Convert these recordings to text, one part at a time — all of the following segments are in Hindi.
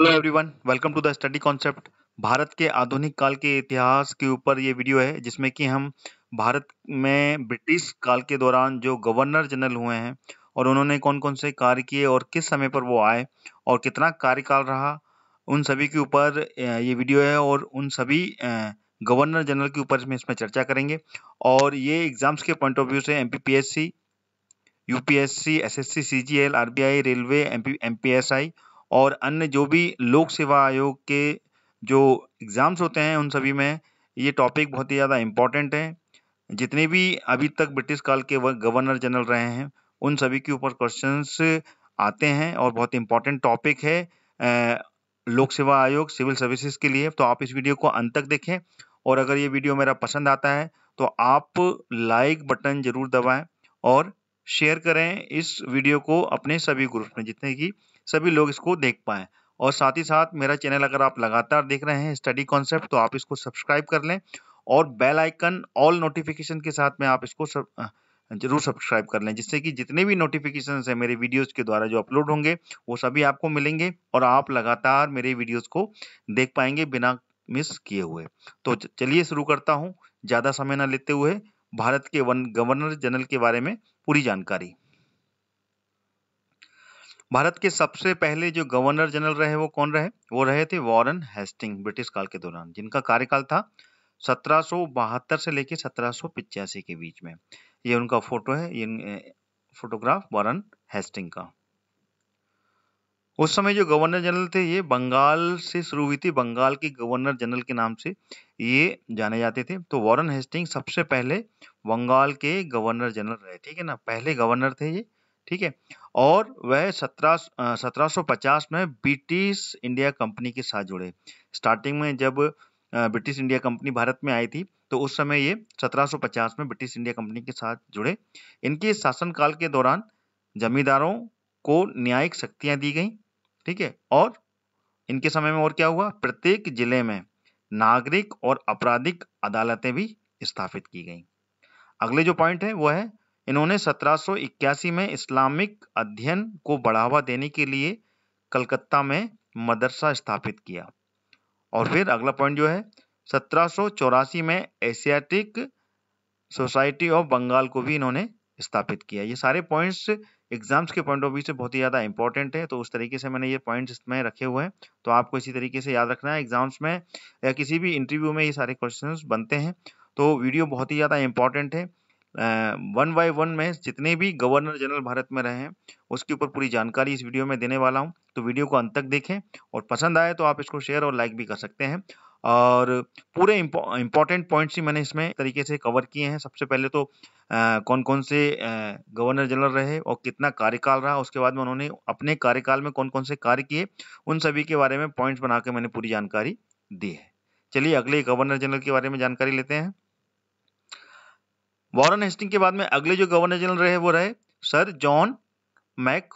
hello everyone welcome to the study concept Bharat के आधुनिक काल के इतिहास के ऊपर ये वीडियो है जिसमें कि हम भारत में ब्रिटिश काल के दौरान जो गवर्नर जनरल हुए हैं और उन्होंने कौन कौन से कार्य किए और किस समय पर वो आए और कितना कार्यकाल रहा उन सभी के ऊपर ये वीडियो है और उन सभी गवर्नर जनरल के ऊपर इसमें इसमें चर्चा करेंगे और ये एग्जाम्स के पॉइंट ऑफ व्यू से M UPSC SSC CGL RBI railway MPSI और अन्य जो भी लोक सेवा आयोग के जो एग्ज़ाम्स होते हैं उन सभी में ये टॉपिक बहुत ही ज़्यादा इम्पॉर्टेंट है जितने भी अभी तक ब्रिटिश काल के गवर्नर जनरल रहे हैं उन सभी के ऊपर क्वेश्चंस आते हैं और बहुत इम्पॉर्टेंट टॉपिक है लोक सेवा आयोग सिविल सर्विसेज के लिए तो आप इस वीडियो को अंत तक देखें और अगर ये वीडियो मेरा पसंद आता है तो आप लाइक बटन ज़रूर दबाएं और शेयर करें इस वीडियो को अपने सभी ग्रुप में जितने की सभी लोग इसको देख पाएँ और साथ ही साथ मेरा चैनल अगर आप लगातार देख रहे हैं स्टडी कॉन्सेप्ट तो आप इसको सब्सक्राइब कर लें और बेल आइकन ऑल नोटिफिकेशन के साथ में आप इसको सब, जरूर सब्सक्राइब कर लें जिससे कि जितने भी नोटिफिकेशन हैं मेरे वीडियोस के द्वारा जो अपलोड होंगे वो सभी आपको मिलेंगे और आप लगातार मेरे वीडियोस को देख पाएंगे बिना मिस किए हुए तो चलिए शुरू करता हूँ ज़्यादा समय ना लेते हुए भारत के वन गवर्नर जनरल के बारे में पूरी जानकारी भारत के सबसे पहले जो गवर्नर जनरल रहे वो कौन रहे वो रहे थे वॉरन हेस्टिंग ब्रिटिश काल के दौरान जिनका कार्यकाल था सत्रह से लेकर सत्रह के बीच में ये उनका फोटो है ये फोटोग्राफ वॉरन हेस्टिंग का उस समय जो गवर्नर जनरल थे ये बंगाल से शुरू हुई थी बंगाल के गवर्नर जनरल के नाम से ये जाने जाते थे तो वॉरन हेस्टिंग सबसे पहले बंगाल के गवर्नर जनरल रहे ठीक है ना पहले गवर्नर थे ये ठीक है और वह सत्रह सत्रह पचास में ब्रिटिश इंडिया कंपनी के साथ जुड़े स्टार्टिंग में जब ब्रिटिश इंडिया कंपनी भारत में आई थी तो उस समय ये 1750 में ब्रिटिश इंडिया कंपनी के साथ जुड़े इनके शासनकाल के दौरान जमींदारों को न्यायिक शक्तियां दी गई ठीक है और इनके समय में और क्या हुआ प्रत्येक जिले में नागरिक और आपराधिक अदालतें भी स्थापित की गई अगले जो पॉइंट है वो है इन्होंने 1781 में इस्लामिक अध्ययन को बढ़ावा देने के लिए कलकत्ता में मदरसा स्थापित किया और फिर अगला पॉइंट जो है सत्रह में एशियाटिक सोसाइटी ऑफ बंगाल को भी इन्होंने स्थापित किया ये सारे पॉइंट्स एग्जाम्स के पॉइंट ऑफ व्यू से बहुत ही ज़्यादा इंपॉर्टेंट है तो उस तरीके से मैंने ये पॉइंट्स में रखे हुए हैं तो आपको इसी तरीके से याद रखना है एग्जाम्स में या किसी भी इंटरव्यू में ये सारे क्वेश्चन बनते हैं तो वीडियो बहुत ही ज़्यादा इंपॉर्टेंट है वन बाय वन में जितने भी गवर्नर जनरल भारत में रहे हैं उसके ऊपर पूरी जानकारी इस वीडियो में देने वाला हूं तो वीडियो को अंत तक देखें और पसंद आए तो आप इसको शेयर और लाइक भी कर सकते हैं और पूरे इम्पॉर्टेंट पॉइंट्स ही मैंने इसमें तरीके से कवर किए हैं सबसे पहले तो आ, कौन कौन से गवर्नर जनरल रहे और कितना कार्यकाल रहा उसके बाद में उन्होंने अपने कार्यकाल में कौन कौन से कार्य किए उन सभी के बारे में पॉइंट्स बना मैंने पूरी जानकारी दी है चलिए अगले गवर्नर जनरल के बारे में जानकारी लेते हैं वॉरन हेस्टिंग के बाद में अगले जो गवर्नर जनरल रहे वो रहे सर जॉन मैक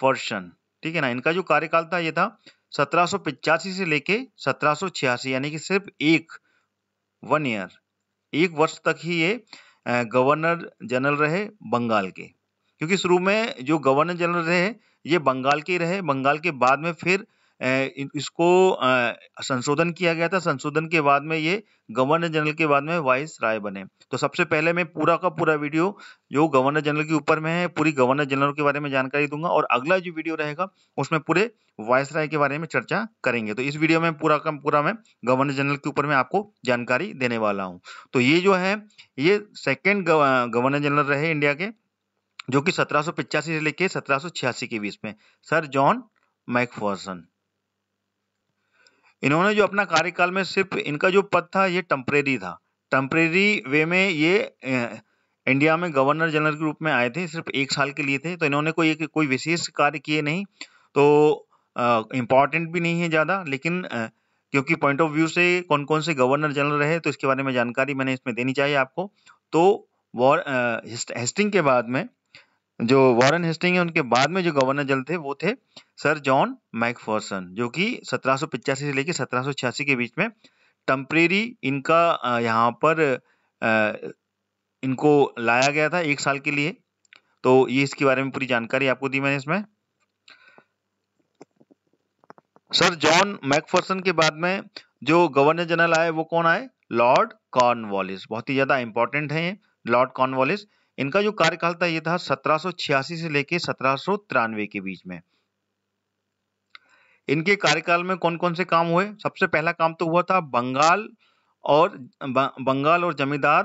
फर्शन ठीक है ना इनका जो कार्यकाल था ये था सत्रह से लेके सत्रह यानी कि सिर्फ एक वन ईयर एक वर्ष तक ही ये गवर्नर जनरल रहे बंगाल के क्योंकि शुरू में जो गवर्नर जनरल रहे ये बंगाल के रहे बंगाल के बाद में फिर इसको संशोधन किया गया था संशोधन के बाद में ये गवर्नर जनरल के बाद में वाइस राय बने तो सबसे पहले मैं पूरा का पूरा वीडियो जो गवर्नर जनरल के ऊपर में है पूरी गवर्नर जनरल के बारे में जानकारी दूंगा और अगला जो वीडियो रहेगा उसमें पूरे वाइस राय के बारे में चर्चा करेंगे तो इस वीडियो में पूरा का पूरा मैं गवर्नर जनरल के ऊपर में आपको जानकारी देने वाला हूँ तो ये जो है ये सेकेंड गवर्नर जनरल रहे इंडिया के जो कि सत्रह से लेकर सत्रह के बीच में सर जॉन मैकफर्सन इन्होंने जो अपना कार्यकाल में सिर्फ इनका जो पद था ये टम्परेरी था टम्परेरी वे में ये इंडिया में गवर्नर जनरल के रूप में आए थे सिर्फ एक साल के लिए थे तो इन्होंने कोई कोई विशेष कार्य किए नहीं तो इम्पॉर्टेंट भी नहीं है ज़्यादा लेकिन आ, क्योंकि पॉइंट ऑफ व्यू से कौन कौन से गवर्नर जनरल रहे तो इसके बारे में जानकारी मैंने इसमें देनी चाहिए आपको तो वॉर हेस्टिंग के बाद में जो वॉरन हेस्टिंग है उनके बाद में जो गवर्नर जनरल थे वो थे सर जॉन मैकफोर्सन जो कि सत्रह से लेकर सत्रह के बीच में टम्परेरी इनका यहाँ पर इनको लाया गया था एक साल के लिए तो ये इसके बारे में पूरी जानकारी आपको दी मैंने इसमें सर जॉन मैकफर्सन के बाद में जो गवर्नर जनरल आए वो कौन आए लॉर्ड कॉर्नवालिस बहुत ही ज़्यादा इंपॉर्टेंट है लॉर्ड कॉर्नवॉलिस इनका जो कार्यकाल था ये था 1786 से लेके सत्रह के बीच में इनके कार्यकाल में कौन कौन से काम हुए सबसे पहला काम तो हुआ था बंगाल और बंगाल और जमींदार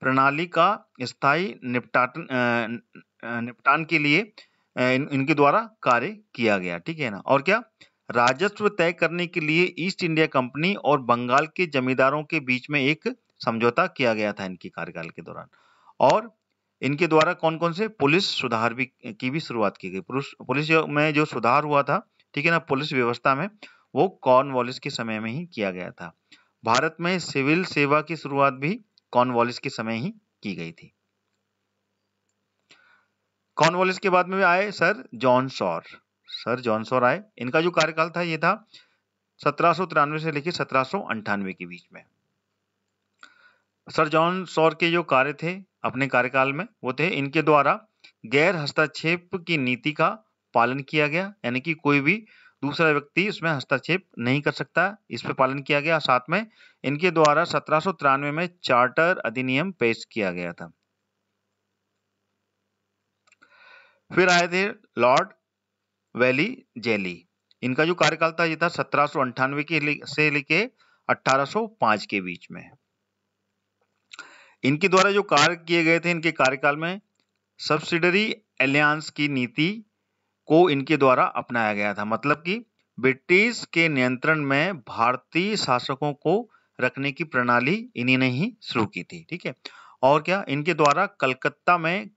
प्रणाली का स्थायी निपटान निपटान के लिए इन, इनके द्वारा कार्य किया गया ठीक है ना और क्या राजस्व तय करने के लिए ईस्ट इंडिया कंपनी और बंगाल के जमींदारों के बीच में एक समझौता किया गया था इनके कार्यकाल के दौरान और इनके द्वारा कौन कौन से पुलिस सुधार भी की भी शुरुआत की गई पुलिस में जो सुधार हुआ था ठीक है ना पुलिस व्यवस्था में वो कॉर्नवालिस के समय में ही किया गया था भारत में सिविल सेवा की शुरुआत भी कॉर्नवालिस के समय ही की गई थी कॉर्नवालिस के बाद में आए sir John Shore sir John Shore आए इनका जो कार्यकाल था ये था सत्रह से लेकर सत्रह के बीच में सर जॉन शॉर के जो कार्य थे अपने कार्यकाल में वो थे इनके द्वारा गैर हस्तक्षेप की नीति का पालन किया गया यानी कि कोई भी दूसरा व्यक्ति इसमें हस्तक्षेप नहीं कर सकता इस पर पालन किया गया साथ में इनके द्वारा सत्रह में चार्टर अधिनियम पेश किया गया था फिर आए थे लॉर्ड वैली जेली इनका जो कार्यकाल था ये था सत्रह के से लेके 1805 के बीच में इनके द्वारा जो कार्य किए गए थे इनके कार्यकाल में सब्सिडरी एलियांस की नीति को इनके द्वारा अपनाया गया था मतलब कि ब्रिटिश के नियंत्रण में भारतीय शासकों को रखने की प्रणाली इन्हीं ने ही शुरू की थी ठीक है और क्या इनके द्वारा कलकत्ता में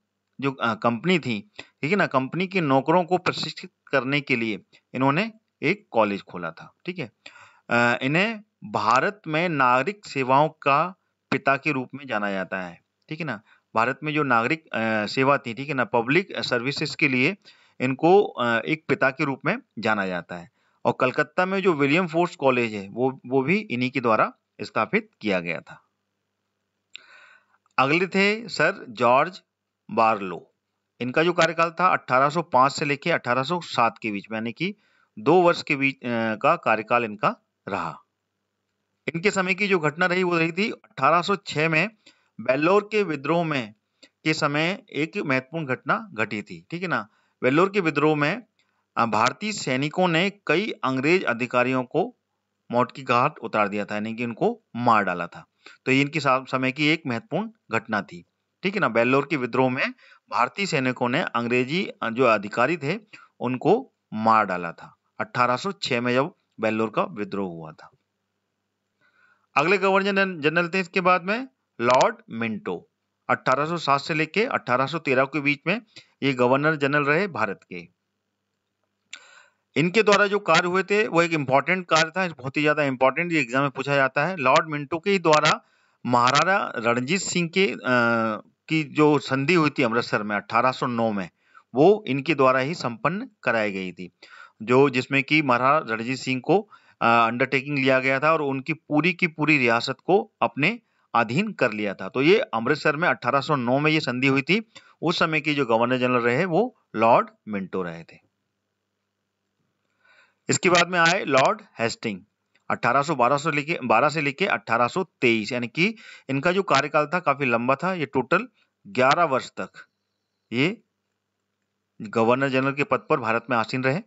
जो कंपनी थी ठीक है ना कंपनी के नौकरों को प्रशिक्षित करने के लिए इन्होंने एक कॉलेज खोला था ठीक है इन्हें भारत में नागरिक सेवाओं का पिता के रूप में जाना जाता है ठीक है ना भारत में जो नागरिक सेवा थी ठीक है ना पब्लिक सर्विसेज के लिए इनको एक पिता के रूप में जाना जाता है और कलकत्ता में जो विलियम फोर्स कॉलेज है वो वो भी इन्हीं के द्वारा स्थापित किया गया था अगले थे सर जॉर्ज बार्लो इनका जो कार्यकाल था 1805 से लेकर 1807 के बीच में यानी कि दो वर्ष के बीच का कार्यकाल इनका रहा इनके समय की जो घटना रही वो रही थी 1806 में बेल्लोर के विद्रोह में के समय एक महत्वपूर्ण घटना घटी थी ठीक है ना वेल्लोर के विद्रोह में भारतीय सैनिकों ने कई अंग्रेज अधिकारियों को मौत की घाट उतार दिया था यानी कि उनको मार डाला था तो ये इनकी समय की एक महत्वपूर्ण घटना थी ठीक है ना बेल्लोर के विद्रोह में भारतीय सैनिकों ने अंग्रेजी जो अधिकारी थे उनको मार डाला था 1806 में जब बेल्लोर का विद्रोह हुआ था अगले गवर्नर जनरल थे इसके बाद में लॉर्ड मिंटो 1807 से लेके 1813 के बीच में ये गवर्नर जनरल रहे भारत के इनके द्वारा जो कार्य हुए थे वो एक इंपॉर्टेंट कार्य था बहुत ही ज्यादा इंपॉर्टेंट ये एग्जाम में पूछा जाता है लॉर्ड मिंटो के द्वारा महाराणा रणजीत सिंह के आ, की जो संधि हुई थी अमृतसर में 1809 में वो इनके द्वारा ही संपन्न कराई गई थी जो जिसमें कि महाराणा रणजीत सिंह को अंडरटेकिंग लिया गया था और उनकी पूरी की पूरी रियासत को अपने अधीन कर लिया था तो ये अमृतसर में 1809 में ये संधि हुई थी उस समय की जो गवर्नर जनरल रहे वो लॉर्ड मिंटो रहे थे इसके बाद में आए लॉर्ड हेस्टिंग 1812 से लेके 12 से लेके 1823 यानी कि इनका जो कार्यकाल था काफी लंबा था ये टोटल 11 वर्ष तक ये गवर्नर जनरल के पद पर भारत में आसीन रहे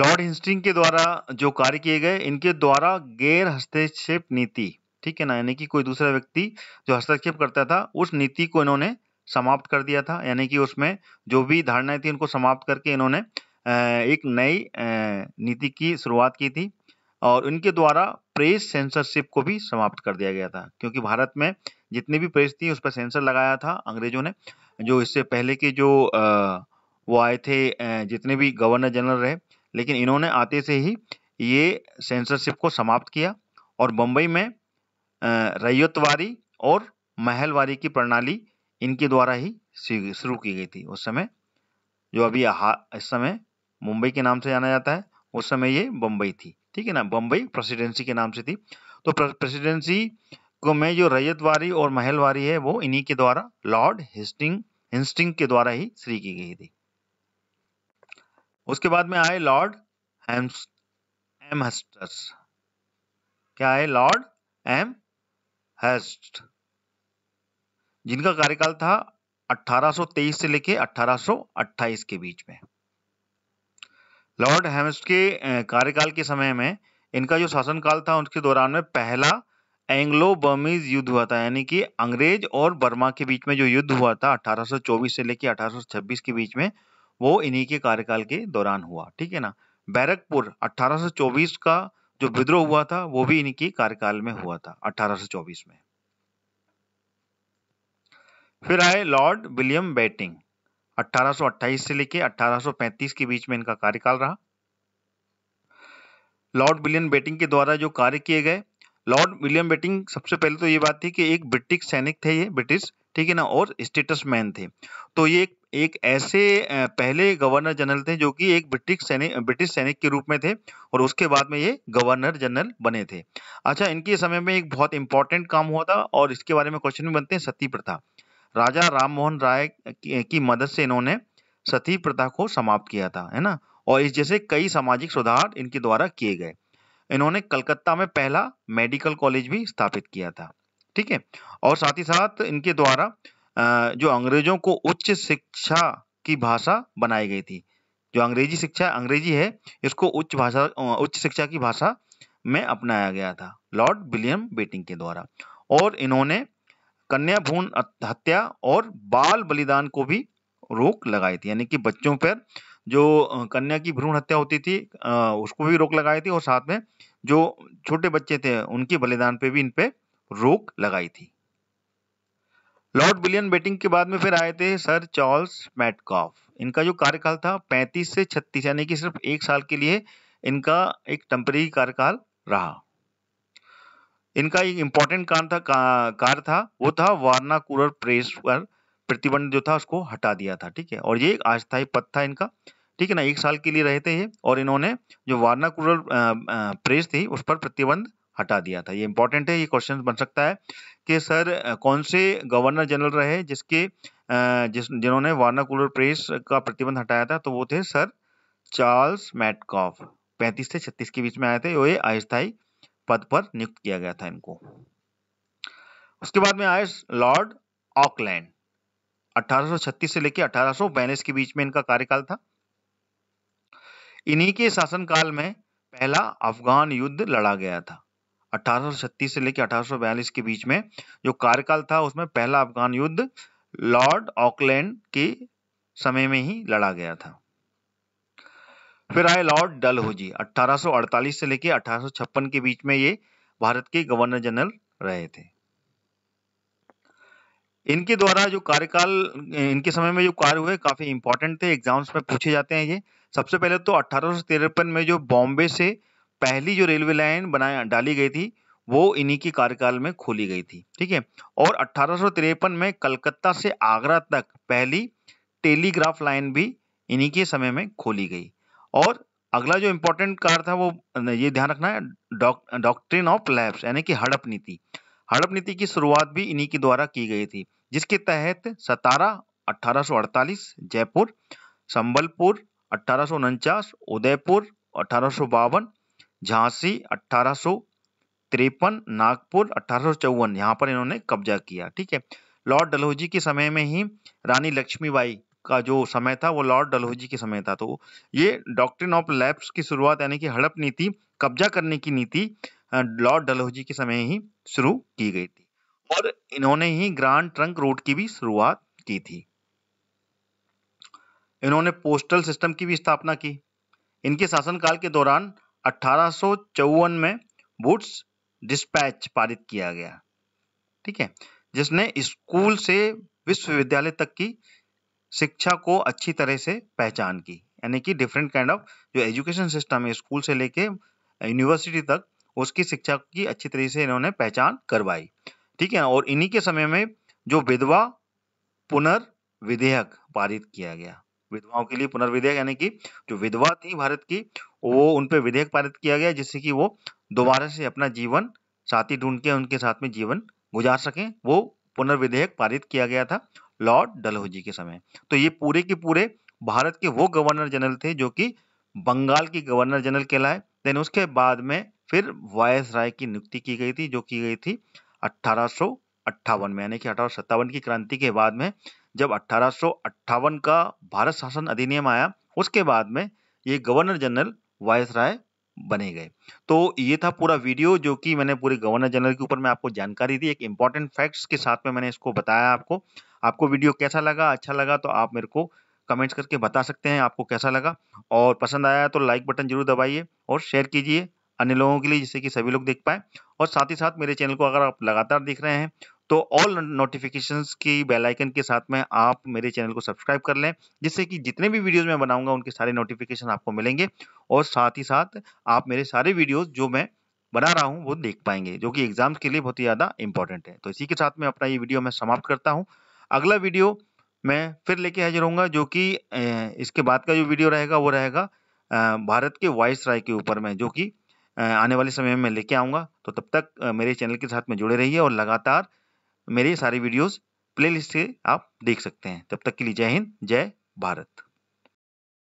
लॉर्ड हिस्टिंग के द्वारा जो कार्य किए गए इनके द्वारा गैर हस्तक्षेप नीति ठीक है ना यानी कि कोई दूसरा व्यक्ति जो हस्तक्षेप करता था उस नीति को इन्होंने समाप्त कर दिया था यानी कि उसमें जो भी धारणाएं थी उनको समाप्त करके इन्होंने एक नई नीति की शुरुआत की थी और इनके द्वारा प्रेस सेंसरशिप को भी समाप्त कर दिया गया था क्योंकि भारत में जितनी भी प्रेस थी उस पर सेंसर लगाया था अंग्रेजों ने जो इससे पहले के जो वो आए थे जितने भी गवर्नर जनरल रहे लेकिन इन्होंने आते से ही ये सेंसरशिप को समाप्त किया और बम्बई में रैयतवारी और महलवारी की प्रणाली इनके द्वारा ही शुरू की गई थी उस समय जो अभी इस समय मुंबई के नाम से जाना जाता है उस समय ये बम्बई थी ठीक है ना बम्बई प्रेसिडेंसी के नाम से थी तो प्रेसिडेंसी को में जो रैयतवारी और महलवारी है वो इन्हीं के द्वारा लॉर्ड हिस्टिंग हिस्टिंग के द्वारा ही श्री की गई थी उसके बाद में आए लॉर्ड हस्टर्स क्या है लॉर्ड एम हेस्ट जिनका कार्यकाल था 1823 से लेके 1828 के बीच में लॉर्ड हेमस्ट के कार्यकाल के समय में इनका जो शासनकाल था उसके दौरान में पहला एंग्लो बर्मीज युद्ध हुआ था यानी कि अंग्रेज और बर्मा के बीच में जो युद्ध हुआ था 1824 से लेके 1826 के बीच में वो इन्हीं के कार्यकाल के दौरान हुआ ठीक है ना बैरकपुर 1824 का जो विद्रोह हुआ था वो भी इनकी कार्यकाल में हुआ था 1824 में फिर आए लॉर्ड विलियम बैटिंग 1828 से लेके 1835 के बीच में इनका कार्यकाल रहा लॉर्ड विलियम बेटिंग के द्वारा जो कार्य किए गए लॉर्ड विलियम बेटिंग सबसे पहले तो ये बात थी कि एक ब्रिटिश सैनिक थे ये ब्रिटिश ठीक है ना और स्टेटस मैन थे तो ये एक एक ऐसे पहले गवर्नर जनरल थे जो कि एक ब्रिटिश सैनिक ब्रिटिश सैनिक के रूप में थे और उसके बाद में ये गवर्नर जनरल बने थे अच्छा इनके समय में एक बहुत इंपॉर्टेंट काम हुआ था और इसके बारे में क्वेश्चन भी बनते हैं सती प्रथा राजा राम मोहन राय की मदद से इन्होंने सती प्रथा को समाप्त किया था है ना और इस जैसे कई सामाजिक सुधार इनके द्वारा किए गए इन्होंने कलकत्ता में पहला मेडिकल कॉलेज भी स्थापित किया था ठीक है और साथ ही साथ इनके द्वारा जो अंग्रेजों को उच्च शिक्षा की भाषा बनाई गई थी जो अंग्रेजी शिक्षा अंग्रेजी है इसको उच्च भाषा उच्च शिक्षा की भाषा में अपनाया गया था लॉर्ड विलियम बेटिंग के द्वारा और इन्होंने कन्या भ्रूण हत्या और बाल बलिदान को भी रोक लगाई थी यानी कि बच्चों पर जो कन्या की भ्रूण हत्या होती थी उसको भी रोक लगाई थी और साथ में जो छोटे बच्चे थे उनके बलिदान पे भी इन पे रोक लगाई थी लॉर्ड विलियन बेटिंग के बाद में फिर आए थे सर चार्ल्स मैटकॉफ इनका जो कार्यकाल था 35 से 36 यानी कि सिर्फ एक साल के लिए इनका एक टेम्परेरी कार्यकाल रहा इनका एक इम्पोर्टेंट काम था कार्य था वो था वारना कूलर प्रेस पर प्रतिबंध जो था उसको हटा दिया था ठीक है और ये एक अस्थायी पद था इनका ठीक है ना एक साल के लिए रहते हैं और इन्होंने जो वारना कूलर प्रेस थी उस पर प्रतिबंध हटा दिया था ये इंपॉर्टेंट है ये क्वेश्चन बन सकता है के सर कौन से गवर्नर जनरल रहे जिसके जिस जिन्होंने वार्ना कूलर प्रेस का प्रतिबंध हटाया था तो वो थे सर चार्ल्स मैटकॉफ 35 से 36 के बीच में आए थे वो ये अस्थायी पद पर नियुक्त किया गया था इनको उसके बाद में आए लॉर्ड ऑकलैंड 1836 से लेकर अठारह के बीच में इनका कार्यकाल था इन्हीं के शासनकाल में पहला अफगान युद्ध लड़ा गया था 1836 से लेकर अठारह के बीच में जो कार्यकाल था उसमें पहला अफगान युद्ध लॉर्ड ऑकलैंड के समय में ही लड़ा गया था फिर आए लॉर्ड डलहोजी 1848 से लेकर अठारह के बीच में ये भारत के गवर्नर जनरल रहे थे इनके द्वारा जो कार्यकाल इनके समय में जो कार्य हुए काफी इंपॉर्टेंट थे एग्जाम्स में पूछे जाते हैं ये सबसे पहले तो अठारह में जो बॉम्बे से पहली जो रेलवे लाइन बनाया डाली गई थी वो इन्हीं के कार्यकाल में खोली गई थी ठीक है और अठारह में कलकत्ता से आगरा तक पहली टेलीग्राफ लाइन भी इन्हीं के समय में खोली गई और अगला जो इम्पोर्टेंट कार था वो ये ध्यान रखना है डॉक्ट्रिन ऑफ लैब्स यानी कि हड़प नीति हड़प नीति की शुरुआत भी इन्हीं के द्वारा की गई थी जिसके तहत सतारा 1848, जयपुर संबलपुर अठारह उदयपुर अठारह झांसी अट्ठारह तिरपन नागपुर अट्ठारह चौवन यहाँ पर इन्होंने कब्जा किया ठीक है लॉर्ड डलहौजी के समय में ही रानी लक्ष्मीबाई का जो समय था वो लॉर्ड डलहौजी के समय था तो ये डॉक्ट्रिन ऑफ लैप्स की शुरुआत यानी कि हड़प नीति कब्जा करने की नीति लॉर्ड डलहौजी के समय ही शुरू की गई थी और इन्होंने ही ग्रांड ट्रंक रोड की भी शुरुआत की थी इन्होंने पोस्टल सिस्टम की भी स्थापना की इनके शासनकाल के दौरान 1854 में वुड्स डिस्पैच पारित किया गया ठीक है जिसने स्कूल से विश्वविद्यालय तक की शिक्षा को अच्छी तरह से पहचान की यानी कि डिफरेंट काइंड ऑफ जो एजुकेशन सिस्टम है स्कूल से लेके यूनिवर्सिटी तक उसकी शिक्षा की अच्छी तरह से इन्होंने पहचान करवाई ठीक है और इन्हीं के समय में जो विधवा पुनर्विधेयक पारित किया गया विधवाओं के लिए पुनर्विधेयक यानी कि जो विधवा थी भारत की वो उनपे विधेयक पारित किया गया जिससे कि वो दोबारा से अपना जीवन साथी ढूंढ के उनके साथ में जीवन गुजार सकें वो पुनर्विधेयक पारित किया गया था लॉर्ड डलहौजी के समय तो ये पूरे के पूरे भारत के वो गवर्नर जनरल थे जो कि बंगाल की गवर्नर जनरल कहलाए देन उसके बाद में फिर वायस राय की नियुक्ति की गई थी जो की गई थी अट्ठारह में यानी कि अठारह की क्रांति के बाद में जब अट्ठारह का भारत शासन अधिनियम आया उसके बाद में ये गवर्नर जनरल वायस राय बने गए तो ये था पूरा वीडियो जो कि मैंने पूरे गवर्नर जनरल के ऊपर मैं आपको जानकारी दी एक इंपॉर्टेंट फैक्ट्स के साथ में मैंने इसको बताया आपको आपको वीडियो कैसा लगा अच्छा लगा तो आप मेरे को कमेंट्स करके बता सकते हैं आपको कैसा लगा और पसंद आया तो लाइक बटन जरूर दबाइए और शेयर कीजिए अन्य लोगों के लिए जिससे कि सभी लोग देख पाएँ और साथ ही साथ मेरे चैनल को अगर आप लगातार देख रहे हैं तो ऑल नोटिफिकेशन की बेलाइकन के साथ में आप मेरे चैनल को सब्सक्राइब कर लें जिससे कि जितने भी वीडियोज़ मैं बनाऊंगा उनके सारे नोटिफिकेशन आपको मिलेंगे और साथ ही साथ आप मेरे सारे वीडियोज़ जो मैं बना रहा हूँ वो देख पाएंगे जो कि एग्जाम्स के लिए बहुत ही ज़्यादा इंपॉर्टेंट है तो इसी के साथ में अपना ये वीडियो मैं समाप्त करता हूँ अगला वीडियो मैं फिर लेके हाजिर हूँ जो कि इसके बाद का जो वीडियो रहेगा वो रहेगा भारत के वॉइस राय के ऊपर में जो कि आने वाले समय में लेके आऊँगा तो तब तक मेरे चैनल के साथ में जुड़े रहिए और लगातार मेरे सारे वीडियोस प्लेलिस्ट से आप देख सकते हैं तब तक के लिए जय हिंद जय भारत